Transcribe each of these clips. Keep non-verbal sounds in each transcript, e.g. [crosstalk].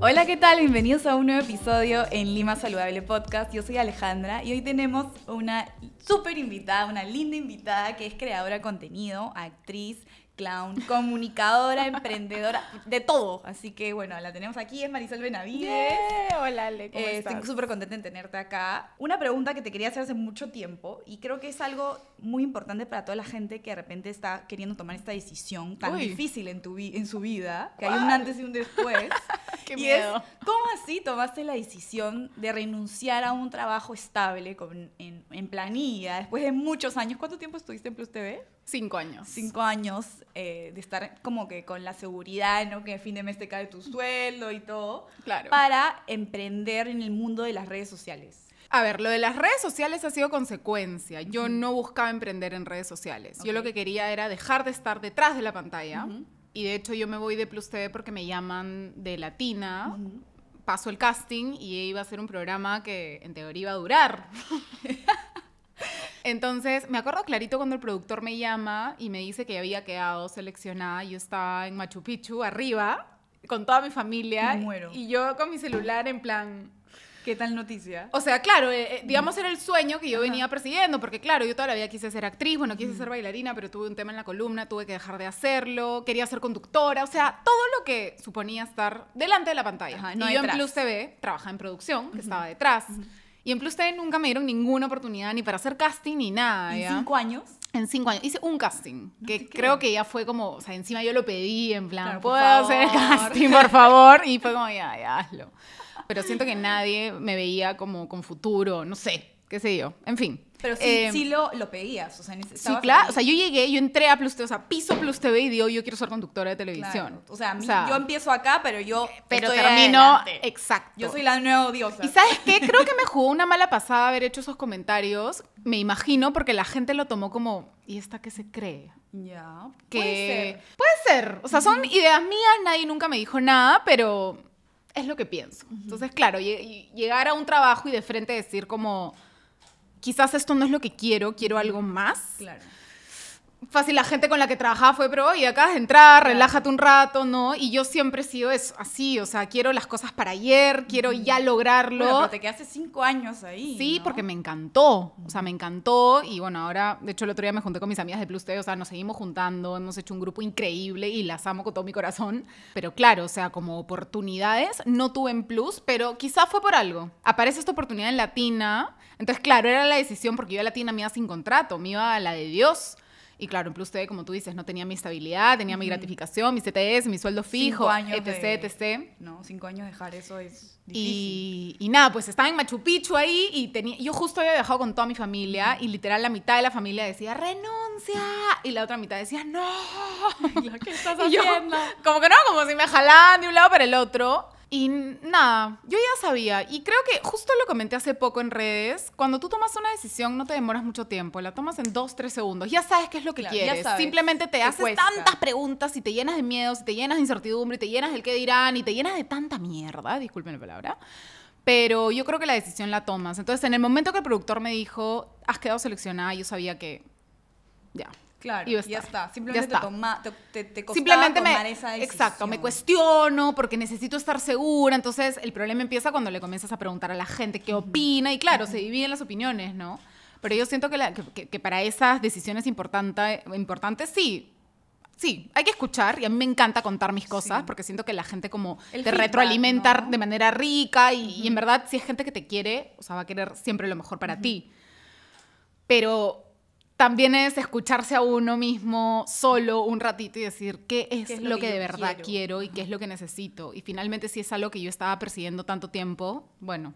Hola, ¿qué tal? Bienvenidos a un nuevo episodio en Lima Saludable Podcast. Yo soy Alejandra y hoy tenemos una súper invitada, una linda invitada que es creadora de contenido, actriz, clown, comunicadora, [laughs] emprendedora, de todo. Así que bueno, la tenemos aquí, es Marisol Benavides. hola, Ale, ¿cómo eh, Estoy súper contenta en tenerte acá. Una pregunta que te quería hacer hace mucho tiempo y creo que es algo muy importante para toda la gente que de repente está queriendo tomar esta decisión tan difícil en, su vida, que hay un antes y un después. [laughs] Qué miedo. ¿cómo así tomaste la decisión de renunciar a un trabajo estable en planilla después de muchos años? ¿Cuánto tiempo estuviste en Plus TV? Cinco años. Cinco años eh, de estar como que con la seguridad, ¿no? Que a fin de mes te cae tu sueldo y todo. Claro. Para emprender en el mundo de las redes sociales. A ver, lo de las redes sociales ha sido consecuencia. Yo no buscaba emprender en redes sociales. Yo lo que quería era dejar de estar detrás de la pantalla. Y de hecho yo me voy de Plus TV porque me llaman de Latina. Paso el casting y iba a ser un programa que en teoría iba a durar. [laughs] Entonces, me acuerdo clarito cuando el productor me llama y me dice que había quedado seleccionada. Yo estaba en Machu Picchu, arriba, con toda mi familia. Y yo con mi celular en plan... ¿Qué tal noticia? O sea, claro, eh, eh, digamos mm. era el sueño que yo venía persiguiendo, porque claro, yo toda la vida quise ser actriz, bueno, quise mm. ser bailarina, pero tuve un tema en la columna, tuve que dejar de hacerlo, quería ser conductora, o sea, todo lo que suponía estar delante de la pantalla. y yo en Plus TV trabajaba en producción, que estaba detrás. Y en plus ustedes nunca me dieron ninguna oportunidad ni para hacer casting ni nada. ¿ya? ¿En cinco años? En cinco años. Hice un casting, que creo. que ya fue como, o sea, encima yo lo pedí, en plan, ¿puedo hacer el casting, por favor? Y fue como, ya, ya, hazlo. Pero siento que nadie me veía como con futuro, no sé, qué sé yo. En fin, pero em, sí, lo, lo, pedías, o sea, Sí, claro, o sea, yo llegué, yo entré a Plus TV, o sea, piso Plus TV y digo, yo quiero ser conductora de televisión. O, sea, yo empiezo acá, pero yo eh, pero termino, exacto. Yo soy la nueva diosa. Y ¿sabes qué? Creo que me jugó una mala pasada haber hecho esos comentarios, me imagino, porque la gente lo tomó como, ¿y esta qué se cree? Ya. puede ser. Puede ser. O sea, son ideas mías, nadie nunca me dijo nada, pero es lo que pienso. Entonces, claro, llegar a un trabajo y de frente decir como, quizás esto no es lo que quiero, quiero algo más. Claro fácil la gente con la que trabajaba fue, pero oye, acá de entrar, relájate un rato, ¿no? Y yo siempre he sido eso, así, o sea, quiero las cosas para ayer, quiero ya lograrlo. te quedaste cinco años ahí. Sí, porque me encantó, o sea, me encantó y bueno, ahora, de hecho, el otro día me junté con mis amigas de Plus TV, o sea, nos seguimos juntando, hemos hecho un grupo increíble y las amo con todo mi corazón, pero claro, o sea, como oportunidades no tuve en Plus, pero quizá fue por algo. Aparece esta oportunidad en Latina, entonces claro, era la decisión porque yo a Latina me iba sin contrato, me iba a la de Dios y claro, en Plus TV, como tú dices, no tenía mi estabilidad, tenía mi gratificación, mi CTS, mi sueldo fijo, etc, etc. No, cinco años dejar eso es difícil. Y, y, nada, pues estaba en Machu Picchu ahí y tenía, yo justo había viajado con toda mi familia y literal la mitad de la familia decía, renuncia. Y la otra mitad decía, no. [laughs] ¿Qué estás [laughs] haciendo? como que no, como si me jalaban de un lado para el otro. Y nada, yo ya sabía. Y creo que justo lo comenté hace poco en redes. Cuando tú tomas una decisión, no te demoras mucho tiempo. La tomas en dos, tres segundos. Ya sabes qué es lo que quieres. Simplemente te, haces tantas preguntas y te llenas de miedos, y te llenas de incertidumbre, y te llenas del qué dirán, y te llenas de tanta mierda. Disculpen la palabra. Pero yo creo que la decisión la tomas. Entonces, en el momento que el productor me dijo, has quedado seleccionada, yo sabía que. Ya, Claro, y ya está. Simplemente Te, me, esa Exacto, me cuestiono porque necesito estar segura. Entonces, el problema empieza cuando le comienzas a preguntar a la gente qué opina. Y claro, se dividen las opiniones, ¿no? Pero yo siento que, que, para esas decisiones importantes, sí, sí, hay que escuchar y a mí me encanta contar mis cosas porque siento que la gente como te retroalimentar retroalimenta de manera rica y, en verdad si es gente que te quiere, o sea, va a querer siempre lo mejor para ti. Pero también es escucharse a uno mismo solo un ratito y decir qué es, lo, que, de verdad quiero? y qué es lo que necesito. Y finalmente si es algo que yo estaba persiguiendo tanto tiempo, bueno,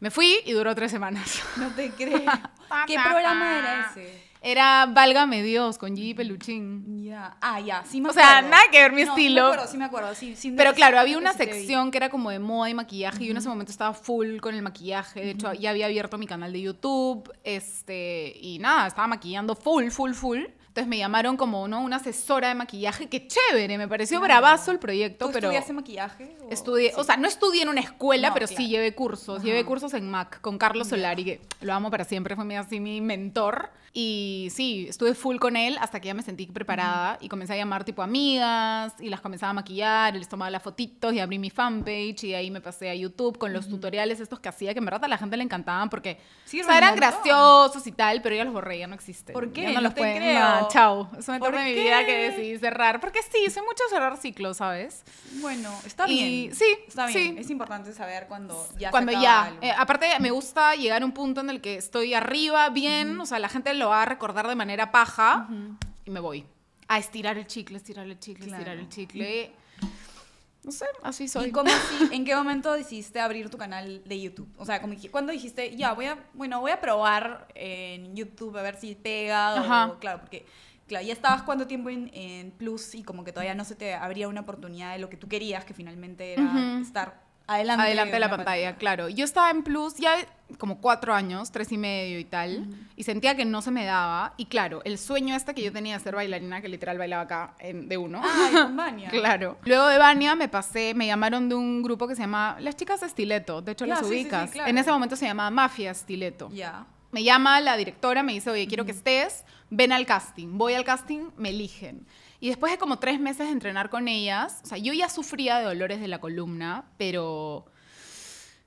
me fui y duró tres semanas. No te [laughs] crees. [laughs] ¿Qué programa era ese? era Válgame Dios con Gigi Peluchín. Ya, ah, ya, sí me acuerdo. O sea, nada que ver mi estilo. Sí me acuerdo, sí me acuerdo, Pero claro, había una sección que era como de moda y maquillaje y yo en ese momento estaba full con el maquillaje. De hecho, ya había abierto mi canal de YouTube, este, y nada, estaba maquillando full, full, full. Entonces me llamaron como una asesora de maquillaje, que chévere, me pareció mm. bravazo el proyecto. ¿Tú pero estudiaste maquillaje? O... Estudié, o sea, no estudié en una escuela, pero sí llevé cursos. Llevé cursos en MAC con Carlos Solari, que lo amo para siempre, fue así mi mentor. Y sí, estuve full con él hasta que ya me sentí preparada y comencé a llamar tipo amigas y las comenzaba a maquillar, y les tomaba las fotitos y abrí mi fanpage y ahí me pasé a YouTube con los tutoriales estos que hacía, que en verdad a la gente le encantaban porque sí, eran graciosos y tal, pero ya los borré, ya no existen. ¿Por qué? no, los chao. Es una de mi vida que decidí cerrar. Porque sí, soy mucho cerrar ciclos, ¿sabes? Bueno, está bien. Sí, está bien. Es importante saber cuando ya. Cuando ya. Eh, aparte, me gusta llegar a un punto en el que estoy arriba, bien. O sea, la gente lo va a recordar de manera paja. Y me voy. A estirar el chicle, estirar el chicle, estirar el chicle. No sé, así soy. ¿Y [laughs] en qué momento decidiste abrir tu canal de YouTube? O sea, como, ¿cuándo dijiste, ya, voy a, bueno, voy a probar en YouTube a ver si pega? O, claro, porque ya estabas cuánto tiempo en, Plus y como que todavía no se te abría una oportunidad de lo que tú querías, que finalmente era estar adelante, adelante de la, pantalla, claro. Yo estaba en Plus ya como cuatro años, tres y medio y tal, y sentía que no se me daba. Y claro, el sueño este que yo tenía de ser bailarina, que literal bailaba acá de uno. con Bania. [laughs] claro. Luego de Bania me pasé, me llamaron de un grupo que se llama Las Chicas Estileto, de hecho las ubicas. En ese momento se llamaba Mafia Estileto. Ya. Me llama la directora, me dice, oye, quiero que estés, ven al casting. Voy al casting, me eligen. Y después de como tres meses de entrenar con ellas, o sea, yo ya sufría de dolores de la columna, pero...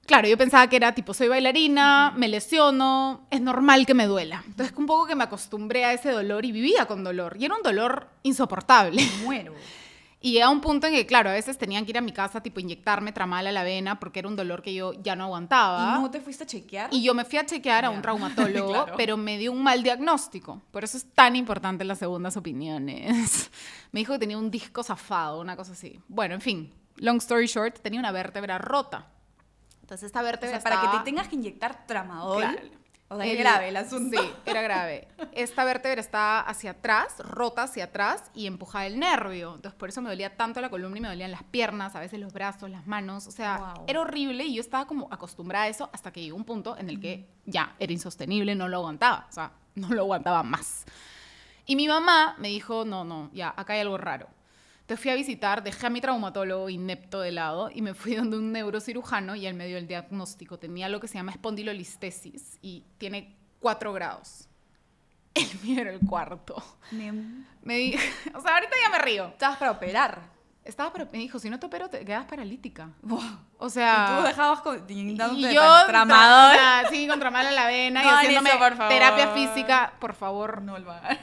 Claro, yo pensaba que era tipo, soy bailarina, me lesiono, es normal que me duela. Entonces, un poco que me acostumbré a ese dolor y vivía con dolor. Y era un dolor insoportable. Me muero. [laughs] Y a un punto en que, claro, a veces tenían que ir a mi casa, tipo, inyectarme tramal a la vena porque era un dolor que yo ya no aguantaba. ¿Y no te fuiste a chequear? Y yo me fui a chequear a un [laughs] traumatólogo, pero me dio un mal diagnóstico. Por eso es tan importante las segundas opiniones. [laughs] me dijo que tenía un disco zafado, una cosa así. Bueno, en fin, long story short, tenía una vértebra rota. Entonces esta vértebra para que te tengas que inyectar tramadol era grave el asunto. Sí, era grave. Esta vértebra estaba hacia atrás, rota hacia atrás y empujaba el nervio. Entonces, por eso me dolía tanto la columna y me dolían las piernas, a veces los brazos, las manos. O sea, era horrible y yo estaba como acostumbrada a eso hasta que llegó un punto en el que ya era insostenible, no lo aguantaba. O sea, no lo aguantaba más. Y mi mamá me dijo, no, no, ya, acá hay algo raro. Entonces fui a visitar, dejé a mi traumatólogo inepto de lado y me fui [laughs] donde un neurocirujano y él me dio el diagnóstico. Tenía lo que se llama espondilolistesis y tiene cuatro grados. [laughs] El mío era el cuarto. Me dijo, [laughs] o sea, ahorita ya me río. Estabas para operar. Estaba, para... me dijo, si no te opero, te quedas paralítica. O sea... Y tú dejabas con, y yo tramador. sí, con la vena y haciéndome terapia física. Por favor. No lo hagas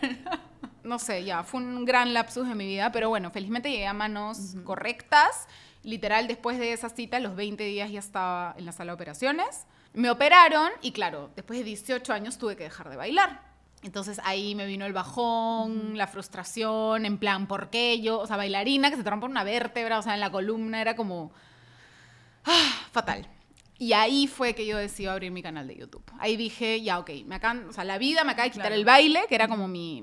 no sé, ya, fue un gran lapsus de mi vida, pero bueno, felizmente llegué a manos correctas. Literal, después de esa cita, los 20 días ya estaba en la sala de operaciones. Me operaron y claro, después de 18 años tuve que dejar de bailar. Entonces ahí me vino el bajón, la frustración, en plan, ¿por qué yo? O sea, bailarina que se trompa una vértebra, o sea, en la columna era como ah, fatal. Y ahí fue que yo decidí abrir mi canal de YouTube. Ahí dije, ya, ok, me o la vida me acaba de quitar el baile, que era como mi,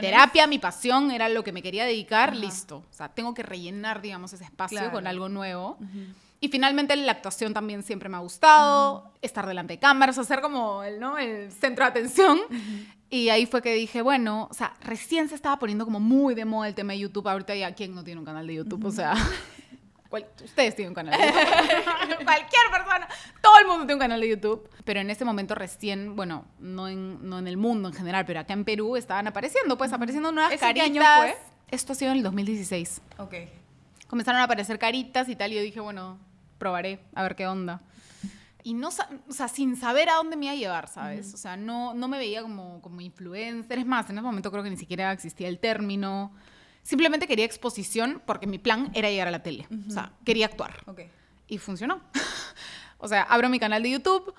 terapia, mi pasión, era lo que me quería dedicar, listo. O sea, tengo que rellenar, digamos, ese espacio con algo nuevo. Y finalmente la actuación también siempre me ha gustado, estar delante de cámaras, hacer como el, ¿no? el centro de atención. Y ahí fue que dije, bueno, o sea, recién se estaba poniendo como muy de moda el tema de YouTube. Ahorita ya, ¿quién no tiene un canal de YouTube? O sea, ustedes tienen un canal de [laughs] YouTube. Cualquier persona, todo el mundo tiene un canal de YouTube. Pero en ese momento recién, bueno, no en, no en el mundo en general, pero acá en Perú estaban apareciendo, pues apareciendo nuevas caritas. Esto ha sido en el 2016. Ok. Comenzaron a aparecer caritas y tal, y yo dije, bueno, probaré, a ver qué onda. Y no, o sea, sin saber a dónde me iba a llevar, ¿sabes? O sea, no, no me veía como, como influencer. Es más, en ese momento creo que ni siquiera existía el término. Simplemente quería exposición porque mi plan era llegar a la tele. O sea, quería actuar. Y funcionó. [laughs] o sea, abro mi canal de YouTube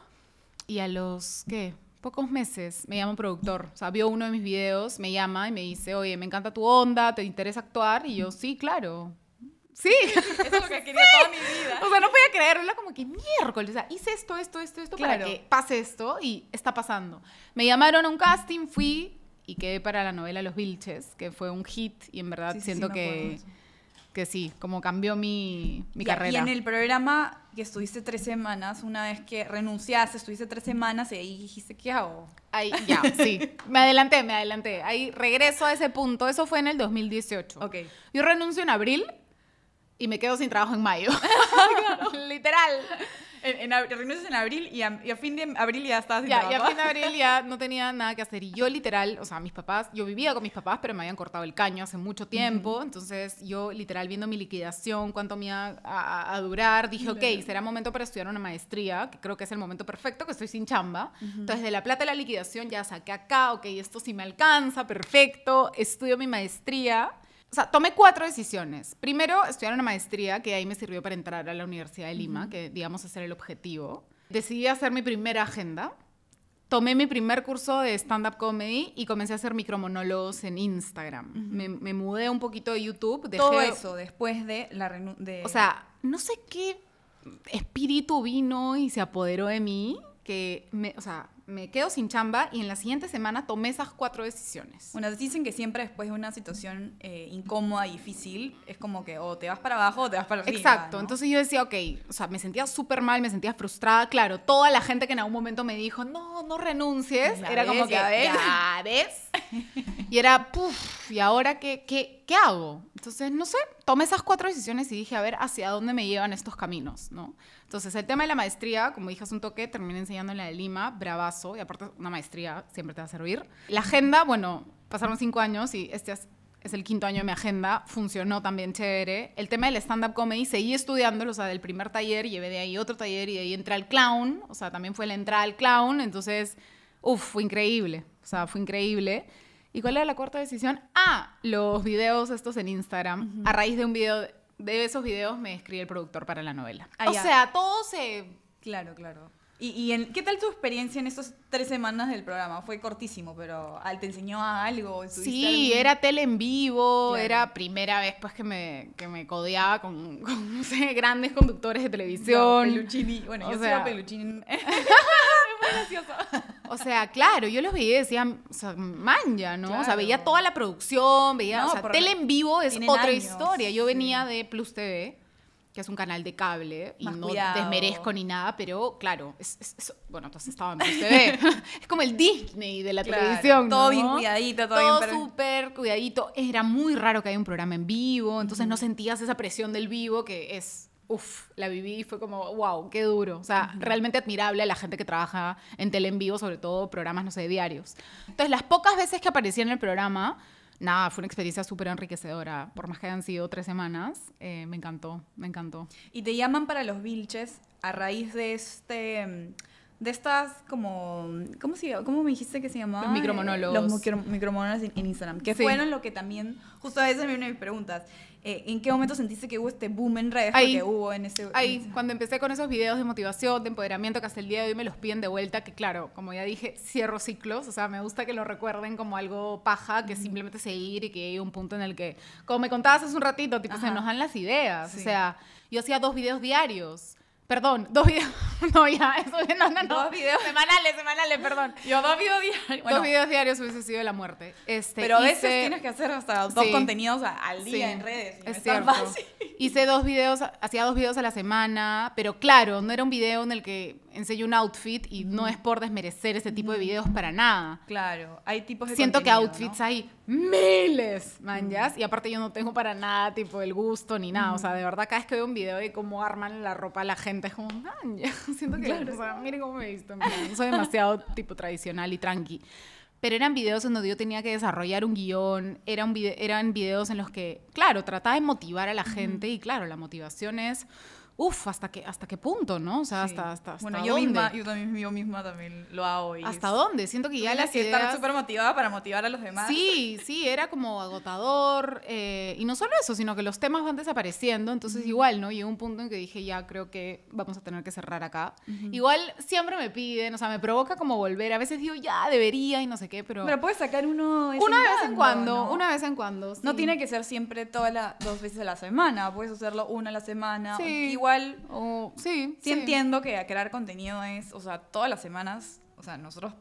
y a los, ¿qué? Pocos meses me llama un productor. O sea, vio uno de mis videos, me llama y me dice, oye, me encanta tu onda, ¿te interesa actuar? Y yo, sí, claro. Sí. Eso [laughs] es lo que quería toda mi vida. O sea, no podía creerlo. Era como que miércoles. O sea, hice esto, esto, esto, esto para que pase esto y está pasando. Me llamaron a un casting, fui, y quedé para la novela Los Vilches, que fue un hit y en verdad siento que, que sí, como cambió mi, mi carrera. Y en el programa que estuviste tres semanas, una vez que renunciaste, estuviste tres semanas y ahí dijiste, ¿qué hago? Ahí, ya, [laughs] sí. Me adelanté, me adelanté. Ahí regreso a ese punto. Eso fue en el 2018. Ok. Yo renuncio en abril y me quedo sin trabajo en mayo. [laughs] [laughs] Literal. En, en, reuniones en abril y a, fin de abril ya estabas ya, Y a fin de [laughs] abril ya no tenía nada que hacer. Y yo literal, o sea, mis papás, yo vivía con mis papás, pero me habían cortado el caño hace mucho tiempo. Entonces yo literal viendo mi liquidación, cuánto me iba a, durar, dije, ok, será momento para estudiar una maestría, que creo que es el momento perfecto, que estoy sin chamba. Entonces de la plata de la liquidación ya saqué acá, ok, esto sí me alcanza, perfecto, estudio mi maestría o sea, tomé cuatro decisiones. Primero, estudiar una maestría, que ahí me sirvió para entrar a la Universidad de Lima, que digamos es el objetivo. Decidí hacer mi primera agenda. Tomé mi primer curso de stand-up comedy y comencé a hacer micromonólogos en Instagram. me, mudé un poquito de YouTube. Todo eso después de la... De... O sea, no sé qué espíritu vino y se apoderó de mí, que, me, o sea, me quedo sin chamba y en la siguiente semana tomé esas cuatro decisiones. Bueno, dicen que siempre después de una situación eh, incómoda, difícil, es como que o te vas para abajo o te vas para arriba. Exacto, entonces yo decía, ok, o sea, me sentía súper mal, me sentía frustrada, claro, toda la gente que en algún momento me dijo, no, no renuncies, era como que, a ver, [laughs] y era, puff, ¿y ahora qué, qué, ¿qué, hago? Entonces, no sé, tomé esas cuatro decisiones y dije, a ver, hacia dónde me llevan estos caminos, ¿no? Entonces, el tema de la maestría, como dije hace un toque, terminé enseñando en la de Lima, bravazo, y aparte una maestría siempre te va a servir. La agenda, bueno, pasaron cinco años y este es, el quinto año de mi agenda, funcionó también chévere. El tema del stand-up comedy, seguí estudiándolo, o sea, del primer taller, llevé de ahí otro taller y de ahí entré al clown, o sea, también fue la entrada al clown, entonces, uff, fue increíble, o sea, fue increíble. ¿Y cuál era la cuarta decisión? Ah, los videos estos en Instagram. A raíz de un video, de esos videos me escribe el productor para la novela. Ah, o sea, todo se... Claro, claro. ¿Y, qué tal tu experiencia en estas tres semanas del programa? Fue cortísimo, pero ¿te enseñó algo? Sí, era tele en vivo, era primera vez pues que me, que me codeaba con, [laughs] no sé, grandes conductores de televisión. Peluchini, bueno, yo soy soy Peluchini. [laughs] Muy gracioso. O sea, claro, yo los veía y decía, o manja, ¿no? O sea, veía toda la producción, veía, o sea, tele en vivo es otra historia. Yo venía de Plus TV, que es un canal de cable, y no desmerezco ni nada, pero claro, bueno, entonces estaba en Plus TV. [laughs] es como el Disney de la claro, televisión, Todo bien cuidadito, todo, todo súper cuidadito. Era muy raro que haya un programa en vivo, entonces no sentías esa presión del vivo que es uff, la viví y fue como, wow, qué duro. O sea, realmente admirable a la gente que trabaja en tele en vivo, sobre todo programas, no sé, diarios. Entonces, las pocas veces que aparecí en el programa, nada, fue una experiencia súper enriquecedora. Por más que hayan sido tres semanas, eh, me encantó, me encantó. Y te llaman para los bilches a raíz de este mm, de estas como, ¿cómo, cómo me dijiste que se llamaban? Los micromonólogos. los micro, micromonólogos en, Instagram, que fueron lo que también, justo a veces me vienen mis preguntas, eh, ¿en qué momento sentiste que hubo este boom en redes? Ahí, hubo en ese... Ahí, cuando empecé con esos videos de motivación, de empoderamiento, que hasta el día de hoy me los piden de vuelta, que claro, como ya dije, cierro ciclos, o sea, me gusta que lo recuerden como algo paja, que simplemente simplemente seguir y que hay un punto en el que, como me contabas hace un ratito, tipo, se nos dan las ideas, o sea, yo hacía dos videos diarios Perdón, dos videos. [laughs] No, ya, eso, no, no, no. Dos videos. Semanales, semanales, perdón. Yo dos videos diarios. dos videos diarios hubiese sido la muerte. Este, pero a veces tienes que hacer hasta dos contenidos al día en redes. es cierto. Es tan fácil. Hice dos videos, hacía dos videos a la semana, pero claro, no era un video en el que enseño un outfit y no es por desmerecer ese tipo de videos para nada. Claro, hay tipos de Siento que outfits hay miles, manjas, y aparte yo no tengo para nada tipo el gusto ni nada, o sea, de verdad cada vez que veo un video de cómo arman la ropa la gente es como, manja [laughs] siento que, o cómo me he visto, soy demasiado [laughs] tipo tradicional y tranqui. Pero eran videos en donde yo tenía que desarrollar un guión, era un eran videos en los que, claro, trataba de motivar a la gente y claro, la motivación es Uf, ¿hasta qué, ¿hasta qué punto, no? O sea, hasta, hasta, Bueno, yo, Misma, también, lo hago. ¿Hasta dónde? Siento que ya la siento estar súper motivada para motivar a los demás. Sí, sí, era como agotador. Eh, y no solo eso, sino que los temas van desapareciendo. Entonces, igual, ¿no? Llegó un punto en que dije, ya creo que vamos a tener que cerrar acá. Igual siempre me piden, o sea, me provoca como volver. A veces digo, ya debería y no sé qué, pero. Pero puedes sacar uno. una vez en cuando, una vez en cuando. No tiene que ser siempre todas las dos veces a la semana. Puedes hacerlo una a la semana. Sí igual, sí, sí, entiendo que crear contenido es, o sea, todas las semanas, o sea, nosotros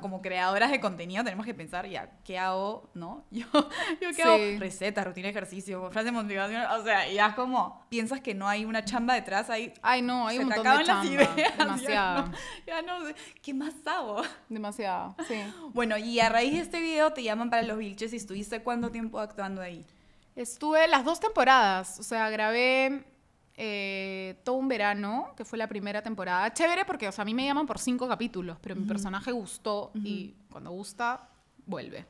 como creadoras de contenido tenemos que pensar, ya, ¿qué hago? ¿No? [laughs] Yo, qué hago? Recetas, rutina de ejercicio, frase motivación. o sea, ya es como, piensas que no hay una chamba detrás, ahí... Ay, no, hay un de las [laughs] Demasiado. Ya no, ¿qué más hago? Demasiado, sí. [laughs] Bueno, y a raíz de este video te llaman para Los Vilches y estuviste cuánto tiempo actuando ahí. Estuve las dos temporadas, o sea, grabé eh, todo un verano, que fue la primera temporada. Chévere porque, o sea, a mí me llaman por cinco capítulos, pero mi personaje gustó y cuando gusta, vuelve.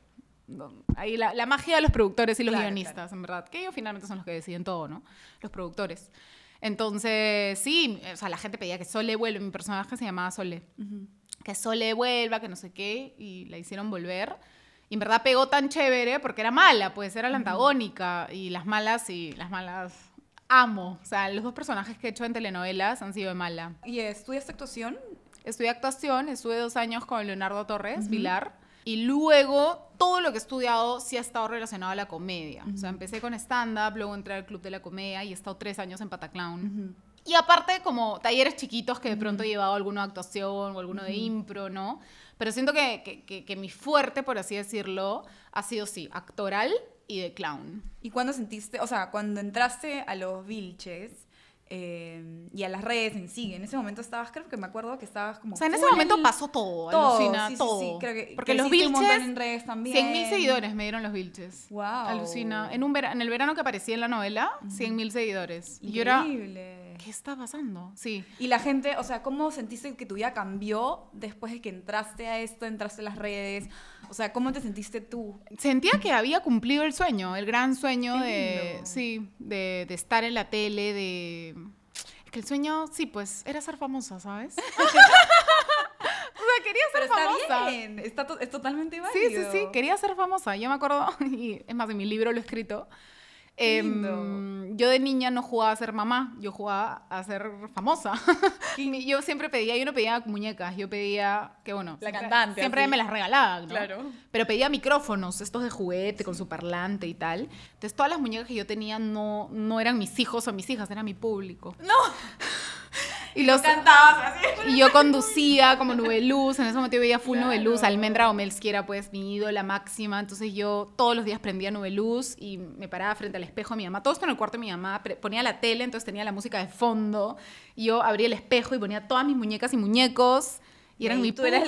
ahí la, magia de los productores y los guionistas, en verdad, que ellos finalmente son los que deciden todo, ¿no? Los productores. Entonces, sí, o sea, la gente pedía que Sole vuelva, mi personaje se llamaba Sole, que Sole vuelva, que no sé qué, y la hicieron volver. Y en verdad pegó tan chévere porque era mala, pues era la antagónica, y las malas, y las malas amo. O sea, los dos personajes que he hecho en telenovelas han sido de mala. ¿Y estudiaste actuación? Estudié actuación, estuve dos años con Leonardo Torres, Vilar. Y luego todo lo que he estudiado sí ha estado relacionado a la comedia. O sea, empecé con stand-up, luego entré al club de la comedia y he estado tres años en Pataclown. Y aparte, como talleres chiquitos que de pronto he llevado alguna actuación o alguno de impro, ¿no? Pero siento que, que, que mi fuerte, por así decirlo, ha sido, sí, actoral y de clown. ¿Y cuándo sentiste, o sea, cuando entraste a los Vilches, eh, y a las redes en sí. En ese momento estabas, creo que me acuerdo que estabas como. O sea, en ese momento pasó todo, alucina, Porque los Vilches. en redes también. 100 mil seguidores me dieron los Vilches. Wow. Alucina. En, un en el verano que aparecía en la novela, 100 mil seguidores. Increíble. ¿Qué está pasando? Sí. Y la gente, o sea, ¿cómo sentiste que tu vida cambió después de que entraste a esto, entraste a las redes? O sea, ¿cómo te sentiste tú? Sentía que había cumplido el sueño, el gran sueño de, sí, de, estar en la tele, de... Es que el sueño, sí, pues, era ser famosa, ¿sabes? [laughs] quería ser Pero está famosa. Bien. Está es totalmente válido. Sí, sí, sí, quería ser famosa. Yo me acuerdo, [laughs] y es más, en mi libro lo he escrito, Em, yo de niña no jugaba a ser mamá, yo jugaba a ser famosa. [laughs] yo siempre pedía, yo no pedía muñecas, yo pedía, que bueno, la cantante. Siempre me las regalaba Claro. Pero pedía micrófonos, estos de juguete, con su parlante y tal. Entonces todas las muñecas que yo tenía no, no eran mis hijos o mis hijas, era mi público. No. [laughs] Y Y yo conducía como Nube Luz, en ese momento yo veía full Nube Luz, Almendra o era pues mi ídola máxima, entonces yo todos los días prendía Nube Luz y me paraba frente al espejo mi mamá, todo esto en el cuarto de mi mamá, ponía la tele, entonces tenía la música de fondo, y yo abría el espejo y ponía todas mis muñecas y muñecos. Y eran muy mi y yo era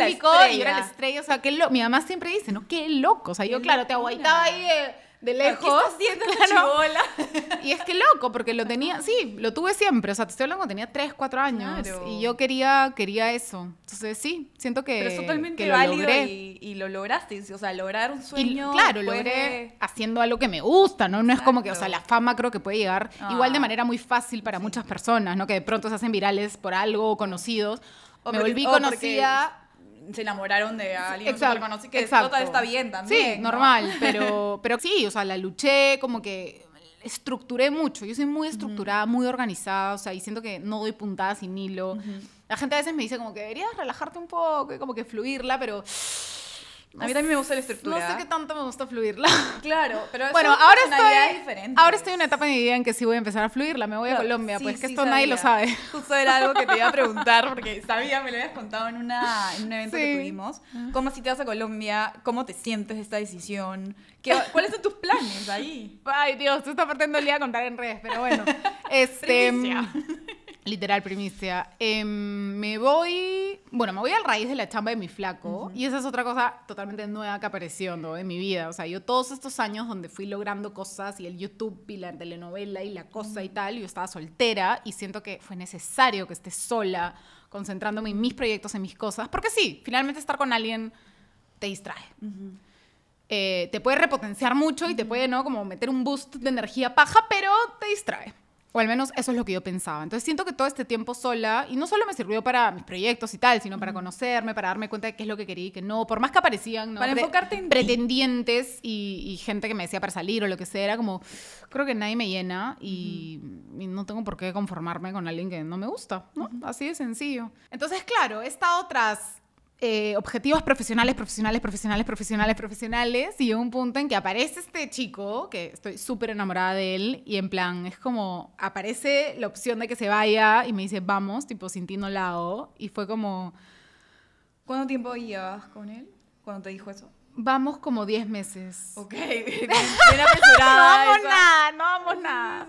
la estrella. O sea, mi mamá siempre dice, ¿no? Qué loco. O sea, yo, claro, te aguantaba ahí de de lejos. ¿Qué estás [laughs] Y es que loco, porque lo tenía, sí, lo tuve siempre. O sea, te estoy hablando, tenía 3, 4 años. Y yo quería, quería eso. Entonces, sí, siento que. es totalmente lo válido Y, lo lograste. O sea, lograr un sueño. claro, logré haciendo algo que me gusta, ¿no? No es como que, o sea, la fama creo que puede llegar igual de ah, manera muy fácil para muchas personas, ¿no? Que de pronto se hacen virales por algo conocidos. O me volví conocida se enamoraron de alguien exacto, que que exacto. está bien también. Sí, normal, pero, pero sí, o sea, la luché como que estructuré mucho. Yo soy muy estructurada, muy organizada, o sea, y siento que no doy puntadas sin hilo. La gente a veces me dice como que deberías relajarte un poco como que fluirla, pero a mí también me gusta la estructura. No sé qué tanto me gusta fluirla. [laughs] Claro, pero bueno, ahora estoy, ahora estoy en pues. una etapa de mi vida en que sí voy a empezar a fluirla. Me voy a Colombia, pues que esto nadie lo sabe. [laughs] Justo era algo que te iba a preguntar [laughs] porque sabía, me lo habías contado en, una, en un evento que tuvimos. Ah. ¿Cómo si te vas a Colombia? ¿Cómo te sientes esta decisión? ¿Cuáles son tus planes ahí? Ay, Dios, tú estás partiendo el día a contar en redes, pero bueno. este, Literal primicia. Em, me voy, bueno, me voy al raíz de la chamba de mi flaco y esa es otra cosa totalmente nueva que apareció en mi vida. O sea, yo todos estos años donde fui logrando cosas y el YouTube y la telenovela y la cosa y tal, yo estaba soltera y siento que fue necesario que esté sola, concentrándome en mis proyectos, en mis cosas, porque sí, finalmente estar con alguien te distrae. Eh, te puede repotenciar mucho y te puede, ¿no? Como meter un boost de energía paja, pero te distrae. O al menos eso es lo que yo pensaba. Entonces siento que todo este tiempo sola, y no solo me sirvió para mis proyectos y tal, sino para conocerme, para darme cuenta de qué es lo que quería y qué no, por más que aparecían, pretendientes y, gente que me decía para salir o lo que sea, era como, creo que nadie me llena y, no tengo por qué conformarme con alguien que no me gusta, Así de sencillo. Entonces, claro, he estado tras eh, objetivos profesionales, profesionales, profesionales, profesionales, profesionales, y un punto en que aparece este chico, que estoy súper enamorada de él, y en plan, es como, aparece la opción de que se vaya, y me dice, vamos, tipo, sin ti la y fue como... ¿Cuánto tiempo llevas con él cuando te dijo eso? Vamos como 10 meses. Ok, [laughs] bien [laughs] no vamos nada, no vamos nada.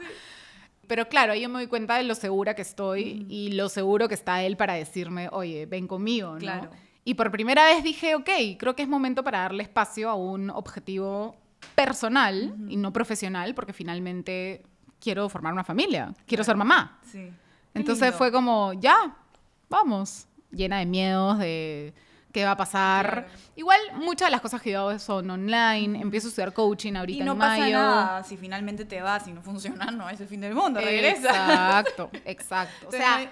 Pero claro, yo me doy cuenta de lo segura que estoy y lo seguro que está él para decirme, oye, ven conmigo, ¿no? Claro. Y por primera vez dije, ok, creo que es momento para darle espacio a un objetivo personal y no profesional, porque finalmente quiero formar una familia, quiero ser mamá. Entonces fue como, ya, vamos, llena de miedos, de qué va a pasar. Igual muchas de las cosas que yo hago son online, empiezo a estudiar coaching ahorita y no pasa nada si finalmente te vas y no funciona, no es el fin del mundo, regresa. Exacto, [laughs] exacto. o sea,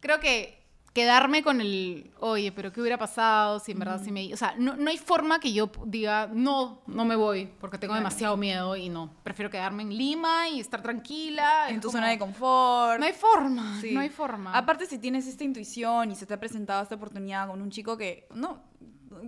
creo que quedarme con el, oye, pero ¿qué hubiera pasado si en verdad si me... O sea, no, no, hay forma que yo diga, no, no me voy, porque tengo demasiado miedo y no. Prefiero quedarme en Lima y estar tranquila. En tu zona de confort. No hay forma, no hay forma. Aparte, si tienes esta intuición y se te ha presentado esta oportunidad con un chico que, no,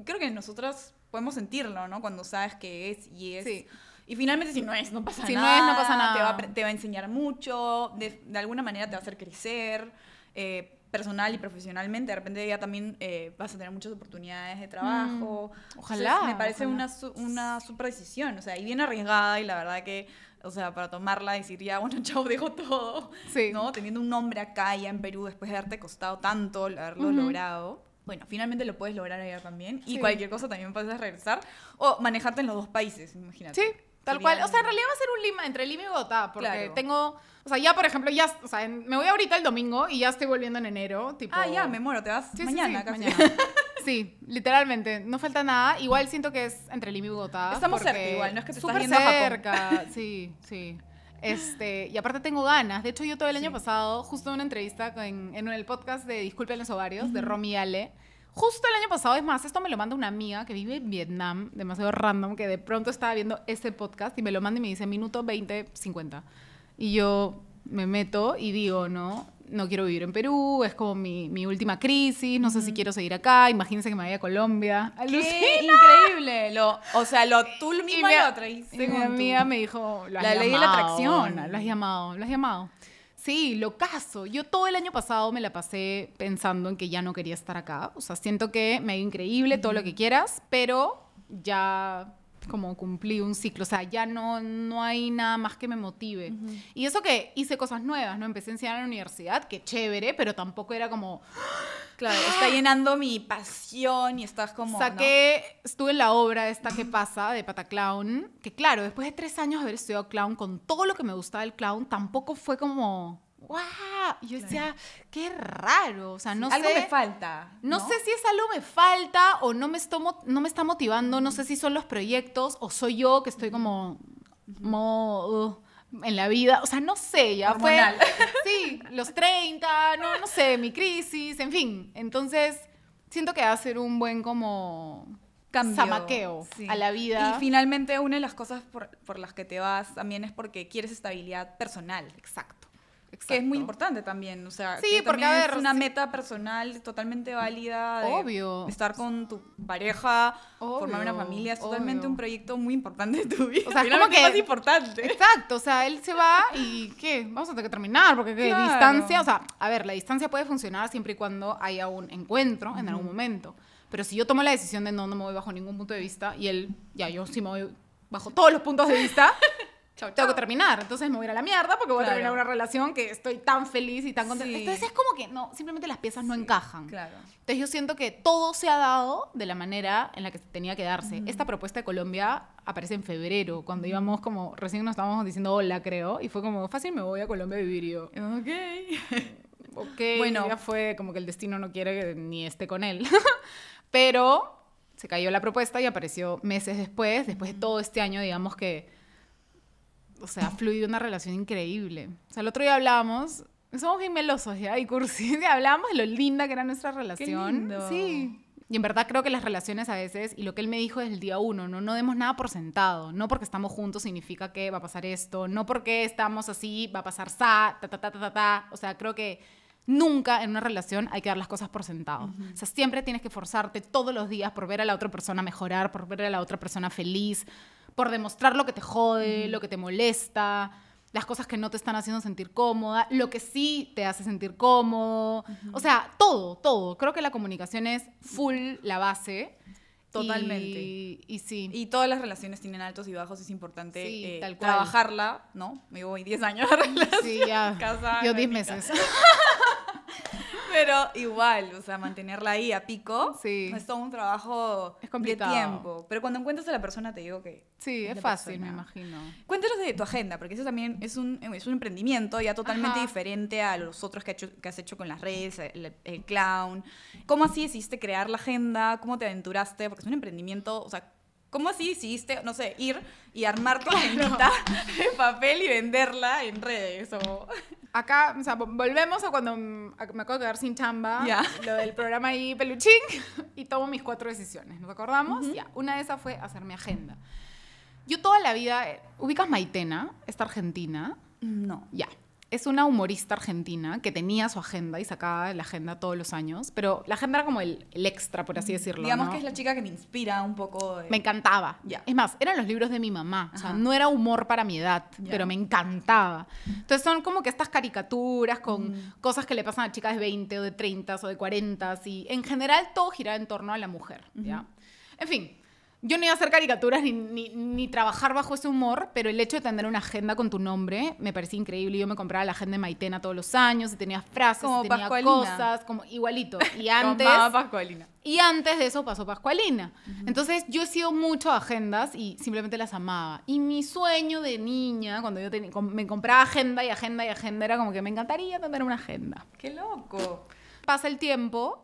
creo que nosotras podemos sentirlo, ¿no? Cuando sabes que es y es... Y finalmente, si no es, no pasa nada. Si no es, no pasa nada. Te va, a enseñar mucho, de, de, alguna manera te va a hacer crecer. Eh, personal y profesionalmente, de repente ya también eh, vas a tener muchas oportunidades de trabajo. Mm, ojalá. me parece una, una super decisión, o sea, y bien arriesgada y la verdad que, o sea, para tomarla, decir ya, bueno, [laughs] chao, dejo todo, sí. ¿no? Teniendo un nombre acá ya en Perú después de haberte costado tanto, haberlo logrado. Bueno, finalmente lo puedes lograr allá también. Y cualquier cosa también puedes regresar. O manejarte en los dos países, imagínate. Sí, Tal cual. O sea, en realidad va a ser un Lima, entre Lima y Bogotá, porque tengo. O sea, ya por ejemplo, ya. O sea, me voy ahorita el domingo y ya estoy volviendo en enero. Tipo... Ah, ya, me muero, te vas mañana, sí, mañana. [laughs] sí, literalmente. No falta nada. Igual siento que es entre Lima y Bogotá. Estamos cerca, igual, no es que te estás yendo cerca. Sí, sí. Este, y aparte tengo ganas. De hecho, yo todo el año pasado, justo en una entrevista en en el podcast de Disculpen los ovarios, de Romy Ale Justo el año pasado, es más, esto me lo manda una amiga que vive en Vietnam, demasiado random, que de pronto estaba viendo este podcast y me lo manda y me dice minuto 20, 50. Y yo me meto y digo, ¿no? No quiero vivir en Perú, es como mi, mi última crisis, no sé si quiero seguir acá, imagínense que me vaya a Colombia. ¡Qué increíble! Lo, o sea, lo, tú mismo me, lo Mi amiga me dijo, la ley de la atracción. Lo has llamado, lo has llamado. Sí, lo caso. Yo todo el año pasado me la pasé pensando en que ya no quería estar acá. O sea, siento que me ido increíble, todo lo que quieras, pero ya como cumplí un ciclo, o sea, ya no, no hay nada más que me motive. Y eso que hice cosas nuevas, ¿no? Empecé a enseñar en la universidad, que chévere, pero tampoco era como, ¡Ah! está llenando mi pasión y estás como. Saqué, que estuve en la obra esta que pasa de clown que claro, después de tres años de haber estudiado clown, con todo lo que me gustaba del clown, tampoco fue como. ¡Wow! yo decía, qué raro. O sea, no sé. Algo me falta. ¿no? sé si es algo me falta o no me, no me está motivando. No sé si son los proyectos o soy yo que estoy como en la vida, o sea, no sé, ya fue, [laughs] sí, los 30, no, no sé, mi crisis, en fin, entonces siento que va a ser un buen como Cambio, a la vida. Y finalmente una de las cosas por, por, las que te vas también es porque quieres estabilidad personal. Exacto. Que es muy importante también, o sea, sí, porque es una meta personal totalmente válida. De obvio. Estar con tu pareja, formar una familia, es totalmente un proyecto muy importante de tu vida. O sea, es como que más importante. Exacto, o sea, él se va y ¿qué? Vamos a tener que terminar, porque ¿qué? distancia, o sea, a ver, la distancia puede funcionar siempre y cuando haya un encuentro en algún momento. Pero si yo tomo la decisión de no, no me voy bajo ningún punto de vista y él, ya, yo sí me voy bajo todos los puntos de vista, tengo que terminar. Entonces me voy a ir a la mierda porque voy a terminar una relación que estoy tan feliz y tan contenta. Entonces es como que no, simplemente las piezas no encajan. Claro. Entonces yo siento que todo se ha dado de la manera en la que tenía que darse. Esta propuesta de Colombia aparece en febrero, cuando íbamos como, recién nos estábamos diciendo hola, creo, y fue como, fácil, me voy a Colombia a vivir yo. Ok. [laughs] ok, bueno. ya fue como que el destino no quiere que ni esté con él. [laughs] Pero se cayó la propuesta y apareció meses después, después de todo este año, digamos que o sea, ha fluido una relación increíble. O sea, el otro día hablábamos, somos bien melosos ya y cursi, y [laughs] hablábamos de lo linda que era nuestra relación. Sí. Y en verdad creo que las relaciones a veces, y lo que él me dijo desde el día uno, no, no demos nada por sentado. No porque estamos juntos significa que va a pasar esto, no porque estamos así va a pasar sa, ta, ta, ta, ta, ta. ta. O sea, creo que nunca en una relación hay que dar las cosas por sentado. O sea, siempre tienes que forzarte todos los días por ver a la otra persona mejorar, por ver a la otra persona feliz por demostrar lo que te jode, lo que te molesta, las cosas que no te están haciendo sentir cómoda, lo que sí te hace sentir cómodo. O sea, todo, todo. Creo que la comunicación es full la base. Totalmente. Y, y, sí. Y todas las relaciones tienen altos y bajos, es importante eh, trabajarla, ¿no? Me voy 10 años de relación. Sí, ya. [laughs] Yo 10 meses. [laughs] Pero igual, o sea, mantenerla ahí a pico es todo un trabajo de tiempo. Pero cuando encuentras a la persona, te digo que. Sí, es, fácil, me imagino. Cuéntanos de tu agenda, porque eso también es un, es un emprendimiento ya totalmente diferente a los otros que, has hecho con las redes, el, clown. ¿Cómo así decidiste crear la agenda? ¿Cómo te aventuraste? Porque es un emprendimiento, o sea, ¿Cómo así decidiste, no sé, ir y armar tu agenda [laughs] de papel y venderla en redes? O... [laughs] Acá, o sea, volvemos a cuando me acuerdo de quedar sin chamba, lo del programa ahí peluchín, [laughs] y tomo mis cuatro decisiones, ¿nos acordamos? Ya, una de esas fue hacer mi agenda. Yo toda la vida, eh, ¿ubicas Maitena? Esta argentina. No. Ya es una humorista argentina que tenía su agenda y sacaba la agenda todos los años, pero la agenda era como el, extra, por así mm, decirlo. Digamos que es la chica que me inspira un poco. Me encantaba. Es más, eran los libros de mi mamá, no era humor para mi edad, pero me encantaba. Entonces son como que estas caricaturas con mm. cosas que le pasan a chicas de 20 o de 30 o de 40 y en general todo giraba en torno a la mujer, ¿ya? En fin, yo no iba a hacer caricaturas ni, trabajar bajo ese humor, pero el hecho de tener una agenda con tu nombre me parecía increíble. Yo me compraba la agenda de Maitena todos los años, y tenía frases, tenía cosas, como igualito. Y [laughs] antes. Pascualina. Y antes de eso pasó Pascualina. Entonces yo he sido mucho a agendas y simplemente las amaba. Y mi sueño de niña, cuando yo me compraba agenda y agenda y agenda, era como que me encantaría tener una agenda. ¡Qué loco! Pasa el tiempo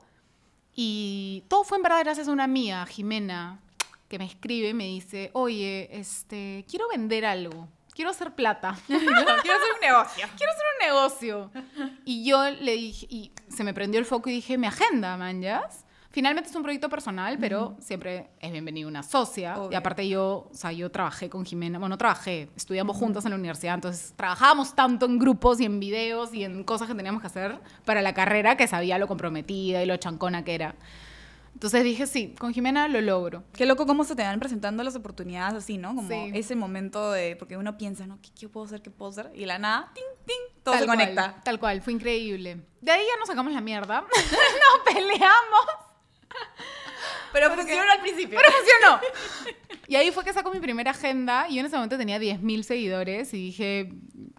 y todo fue en verdad gracias a una mía, Jimena que me escribe y me dice, oye, este, quiero vender algo, quiero hacer plata. [laughs] quiero hacer un negocio. Quiero hacer un negocio. Y yo le dije, y se me prendió el foco y dije, mi agenda, manjas. Finalmente es un proyecto personal, pero siempre es bienvenido una socia. Y aparte yo, o sea, yo trabajé con Jimena, bueno, trabajé, estudiamos juntos juntas en la universidad, entonces trabajábamos tanto en grupos y en videos y en cosas que teníamos que hacer para la carrera que sabía lo comprometida y lo chancona que era. Entonces dije, sí, con Jimena lo logro. Qué loco cómo se te van presentando las oportunidades así, ¿no? Como ese momento de, porque uno piensa, ¿no? ¿Qué, qué puedo hacer? ¿Qué puedo hacer? Y la nada, ting, ting, todo se conecta. tal cual, fue increíble. De ahí ya nos sacamos la mierda, [laughs] nos peleamos. [laughs] Pero funcionó al principio. Pero funcionó. Y ahí fue que sacó mi primera agenda y en ese momento tenía 10.000 seguidores y dije,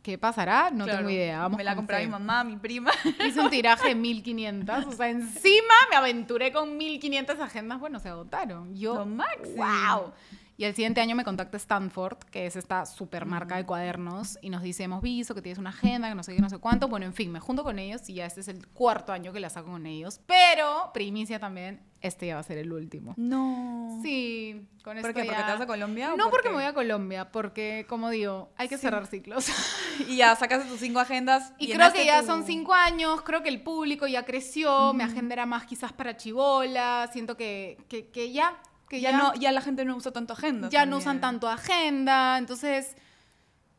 ¿qué pasará? No tengo idea. me la compraba mi mamá, mi prima. [laughs] Hice un tiraje de 1.500. O sea, encima me aventuré con 1.500 agendas. Bueno, se agotaron. Yo, Lo máximo. ¡Wow! Y el siguiente año me contacta Stanford, que es esta supermarca de cuadernos, y nos dice, hemos visto que tienes una agenda, que no sé qué, no sé cuánto. Bueno, en fin, me junto con ellos y ya este es el cuarto año que la saco con ellos. Pero, primicia también, este ya va a ser el último. No. Sí, con eso. ¿Por qué? ¿Porque te vas a Colombia? No porque... me voy a Colombia, porque, como digo, hay que cerrar ciclos. [laughs] y ya sacaste tus cinco agendas. Y creo que ya son cinco años, creo que el público ya creció, mi agenda era más quizás para chivola, siento que, que ya que ya, no ya la gente no usa tanto agenda. Ya no usan tanto agenda, entonces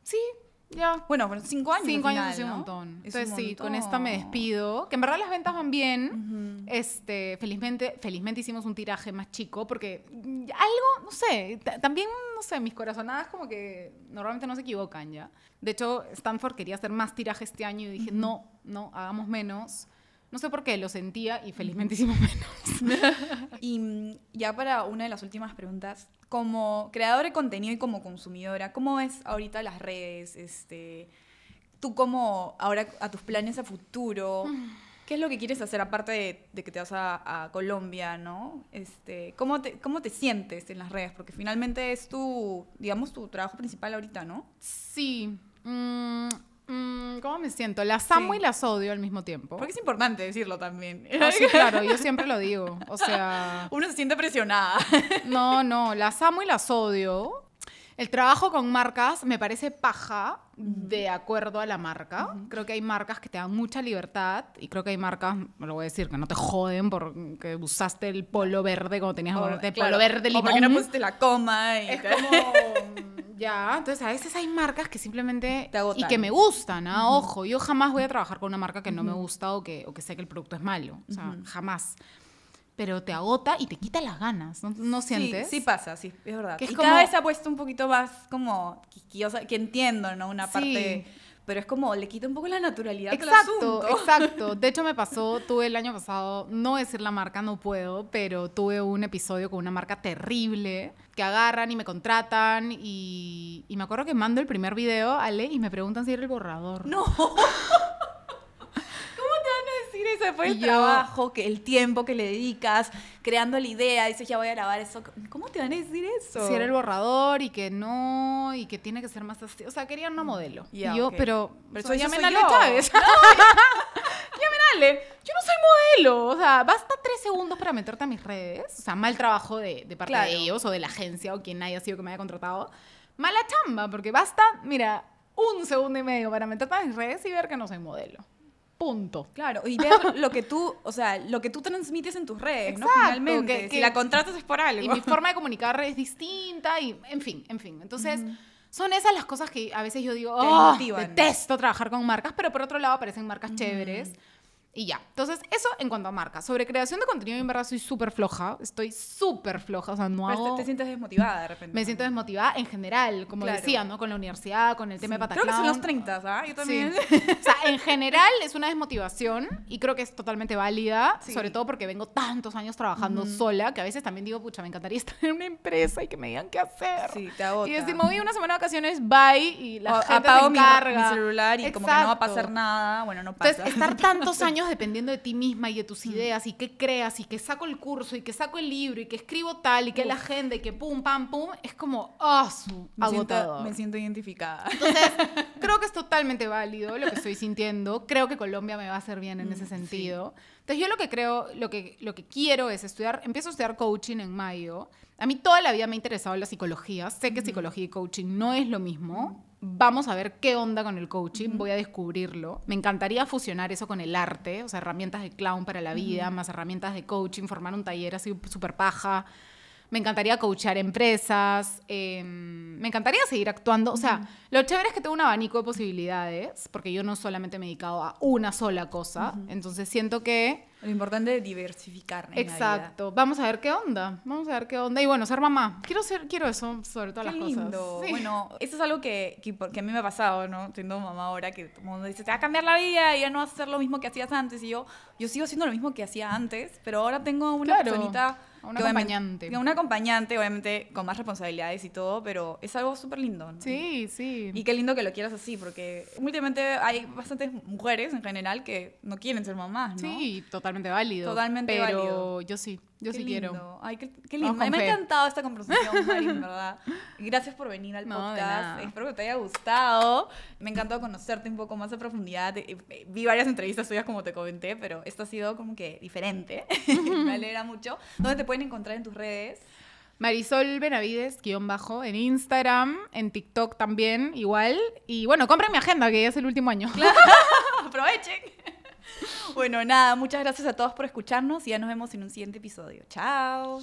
sí, ya. Bueno, cinco años. Cinco años es un montón. entonces sí, con esta me despido. Que en verdad las ventas van bien. Este, felizmente, felizmente hicimos un tiraje más chico porque algo, no sé, también no sé, mis corazonadas como que normalmente no se equivocan ya. De hecho, Stanford quería hacer más tiraje este año y dije, "No, no, hagamos menos." No sé por qué, lo sentía y felizmente hicimos menos. [laughs] y mm, ya para una de las últimas preguntas, como creadora de contenido y como consumidora, ¿cómo ves ahorita las redes? Este, tú como ahora a tus planes a futuro, mm. ¿qué es lo que quieres hacer aparte de, que te vas a, Colombia, no? Este, ¿cómo, te, ¿Cómo te sientes en las redes? Porque finalmente es tu, digamos, tu trabajo principal ahorita, ¿no? Sí. Mm, Mm, ¿Cómo me siento? Las amo y las odio al mismo tiempo. Porque es importante decirlo también. Ah, [laughs] claro, yo siempre lo digo. O sea. Uno se siente presionada. [laughs] No, no, las amo y las odio. El trabajo con marcas me parece paja de acuerdo a la marca. Creo que hay marcas que te dan mucha libertad y creo que hay marcas, me lo voy a decir, que no te joden porque usaste el polo verde como tenías el polo verde limón. O porque no pusiste la coma y... [laughs] Ya, entonces a veces hay marcas que simplemente... Y que me gustan, ¿ah? ojo. Yo jamás voy a trabajar con una marca que no me gusta o que, o que sé que el producto es malo. O sea, jamás. Pero te agota y te quita las ganas, ¿no, no sientes? Sí, sí pasa, sí, es verdad. Que y cada vez ha puesto un poquito más como que entiendo, ¿no? Una parte pero es como le quita un poco la naturalidad exacto, [laughs] Exacto, de hecho me pasó, tuve el año pasado, no decir la marca, no puedo, pero tuve un episodio con una marca terrible que agarran y me contratan y, me acuerdo que mando el primer video, a Ale, y me preguntan si era el borrador. No. [laughs] el trabajo, el tiempo que le dedicas, creando la idea, dices, ya voy a grabar eso. ¿Cómo te van a decir eso? Si era el borrador y que no, y que tiene que ser más así. O sea, querían una modelo. yo, pero, soy, llamen a Chávez. [laughs] Yo no soy modelo. O sea, basta tres segundos para meterte a mis redes. O sea, mal trabajo de, parte de ellos o de la agencia o quien haya sido que me haya contratado. Mala chamba, porque basta, mira, un segundo y medio para meterte a mis redes y ver que no soy modelo. Punto. Claro, y lo que tú, o sea, lo que tú transmites en tus redes, ¿no? Finalmente, que, la contratas es por algo. Y mi forma de comunicar es distinta y, en fin, en fin. Entonces, son esas las cosas que a veces yo digo, oh, detesto trabajar con marcas, pero por otro lado aparecen marcas chéveres y ya. Entonces, eso en cuanto a marca. Sobre creación de contenido, en verdad soy súper floja. Estoy súper floja. O sea, no pues hago... te, sientes desmotivada de repente. Me siento desmotivada en general, como decía, ¿no? Con la universidad, con el tema de Pataclown. Creo que son los 30, ¿ah? Yo también. [laughs] o sea, en general es una desmotivación y creo que es totalmente válida, sobre todo porque vengo tantos años trabajando sola que a veces también digo, pucha, me encantaría [laughs] estar en una empresa y que me digan qué hacer. Sí, te agota. Y decimos voy una semana de vacaciones, bye, y la gente Mi, celular y como que no va a pasar nada. Bueno, no pasa. Entonces, estar tantos [laughs] años dependiendo de ti misma y de tus mm. ideas y que creas y que saco el curso y que saco el libro y que escribo tal y que la agenda y que pum, pam, pum, es como, ah, me Siento, me siento identificada. Entonces, [laughs] creo que es totalmente válido lo que estoy sintiendo. Creo que Colombia me va a hacer bien en mm, ese sentido. Entonces, yo lo que creo, lo que, lo que quiero es estudiar, empiezo a estudiar coaching en mayo. A mí toda la vida me ha interesado la psicología. Sé que psicología y coaching no es lo mismo vamos a ver qué onda con el coaching, voy a descubrirlo. Me encantaría fusionar eso con el arte, o sea, herramientas de clown para la vida, más herramientas de coaching, formar un taller así súper paja. Me encantaría coachar empresas, em, me encantaría seguir actuando. O sea, lo chévere es que tengo un abanico de posibilidades, porque yo no solamente me he dedicado a una sola cosa, entonces siento que lo importante es diversificar. Exacto. Vamos a ver qué onda. Vamos a ver qué onda. Y bueno, ser mamá. Quiero ser, quiero eso, sobre todas las lindo. cosas. lindo Bueno, eso es algo que, que, a mí me ha pasado, ¿no? Siendo mamá ahora, que todo el mundo dice, te va a cambiar la vida y ya no vas a hacer lo mismo que hacías antes. Y yo, yo sigo haciendo lo mismo que hacía antes, pero ahora tengo una claro, personita. A una acompañante. Una acompañante, obviamente, con más responsabilidades y todo, pero es algo súper lindo, Sí, sí. Y qué lindo que lo quieras así, porque últimamente hay bastantes mujeres en general que no quieren ser mamás, ¿no? Sí, totalmente totalmente válido. Totalmente pero válido. yo sí, yo sí quiero. Ay, qué, lindo. me ha encantado esta conversación, [laughs] Marín, ¿verdad? Gracias por venir al podcast. Espero que te haya gustado. Me encantó conocerte un poco más a profundidad. Eh, eh, vi varias entrevistas tuyas, como te comenté, pero esta ha sido como que diferente. [laughs] me alegra mucho. ¿Dónde te pueden encontrar en tus redes? Marisol Benavides, guión bajo, en Instagram, en TikTok también, igual. Y bueno, compren mi agenda, que ya es el último año. [laughs] Aprovechen. [laughs] Bueno, nada, muchas gracias a todos por escucharnos y ya nos vemos en un siguiente episodio. Chao.